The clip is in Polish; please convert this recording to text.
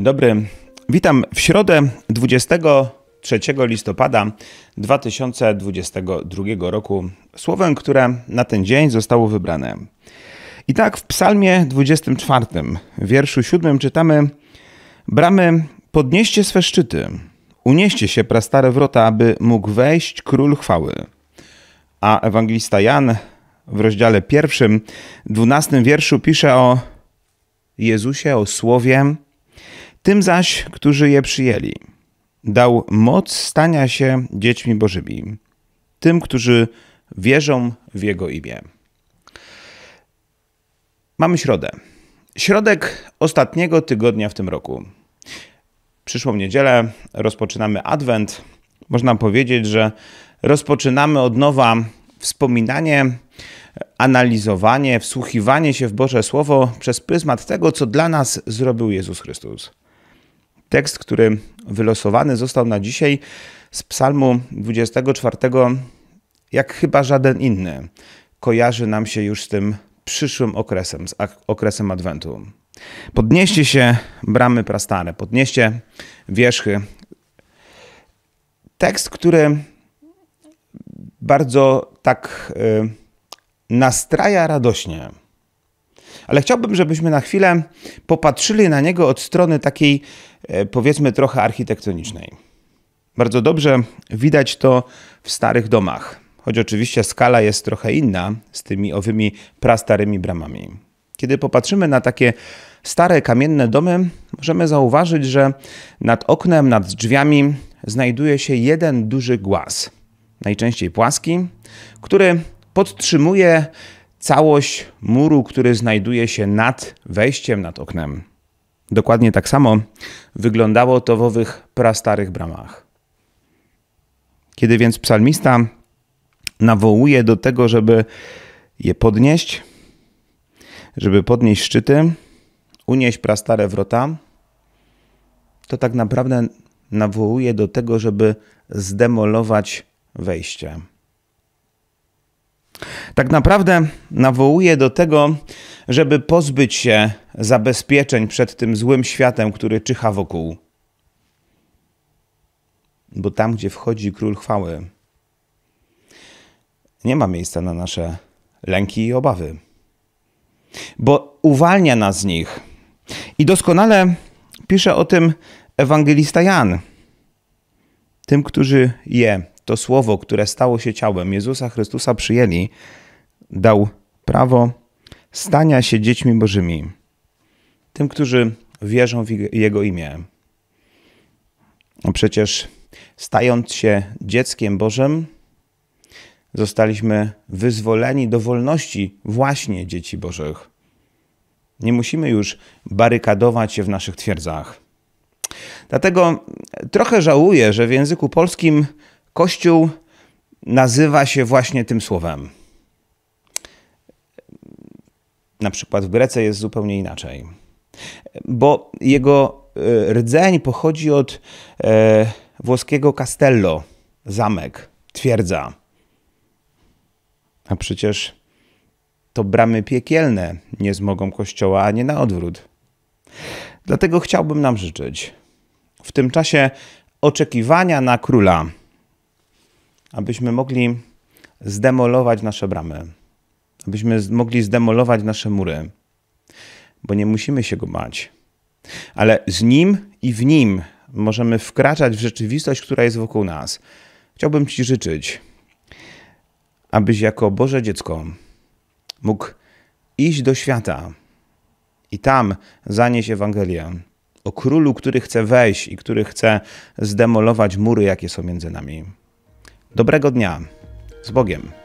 dzień dobry. Witam w środę 23 listopada 2022 roku słowem, które na ten dzień zostało wybrane. I tak w Psalmie 24, wierszu 7 czytamy: Bramy, podnieście swe szczyty, unieście się prastare wrota, aby mógł wejść król chwały. A ewangelista Jan w rozdziale pierwszym, 12 wierszu pisze o Jezusie, o słowie, tym zaś, którzy je przyjęli, dał moc stania się dziećmi Bożymi, tym, którzy wierzą w Jego imię. Mamy środę. Środek ostatniego tygodnia w tym roku. Przyszłą niedzielę rozpoczynamy Adwent. Można powiedzieć, że rozpoczynamy od nowa wspominanie, analizowanie, wsłuchiwanie się w Boże Słowo przez pryzmat tego, co dla nas zrobił Jezus Chrystus. Tekst, który wylosowany został na dzisiaj z Psalmu 24, jak chyba żaden inny, kojarzy nam się już z tym przyszłym okresem, z okresem Adwentu. Podnieście się bramy prastare, podnieście wierzchy. Tekst, który bardzo tak y, nastraja radośnie ale chciałbym, żebyśmy na chwilę popatrzyli na niego od strony takiej, e, powiedzmy, trochę architektonicznej. Bardzo dobrze widać to w starych domach, choć oczywiście skala jest trochę inna z tymi owymi prastarymi bramami. Kiedy popatrzymy na takie stare kamienne domy, możemy zauważyć, że nad oknem, nad drzwiami znajduje się jeden duży głaz, najczęściej płaski, który podtrzymuje całość muru, który znajduje się nad wejściem, nad oknem. Dokładnie tak samo wyglądało to w owych prastarych bramach. Kiedy więc psalmista nawołuje do tego, żeby je podnieść, żeby podnieść szczyty, unieść prastare wrota, to tak naprawdę nawołuje do tego, żeby zdemolować wejście tak naprawdę nawołuje do tego, żeby pozbyć się zabezpieczeń przed tym złym światem, który czyha wokół. Bo tam, gdzie wchodzi król chwały, nie ma miejsca na nasze lęki i obawy, bo uwalnia nas z nich. I doskonale pisze o tym ewangelista Jan. Tym, którzy je, to słowo, które stało się ciałem, Jezusa Chrystusa przyjęli, dał prawo stania się dziećmi Bożymi, tym, którzy wierzą w Jego imię. No przecież stając się dzieckiem Bożym, zostaliśmy wyzwoleni do wolności właśnie dzieci Bożych. Nie musimy już barykadować się w naszych twierdzach. Dlatego trochę żałuję, że w języku polskim Kościół nazywa się właśnie tym słowem. Na przykład w Grece jest zupełnie inaczej, bo jego e, rdzeń pochodzi od e, włoskiego castello, zamek, twierdza. A przecież to bramy piekielne nie zmogą Kościoła, a nie na odwrót. Dlatego chciałbym nam życzyć w tym czasie oczekiwania na króla abyśmy mogli zdemolować nasze bramy, abyśmy mogli zdemolować nasze mury, bo nie musimy się go bać. Ale z nim i w nim możemy wkraczać w rzeczywistość, która jest wokół nas. Chciałbym Ci życzyć, abyś jako Boże dziecko mógł iść do świata i tam zanieść Ewangelię o królu, który chce wejść i który chce zdemolować mury, jakie są między nami. Dobrego dnia. Z Bogiem.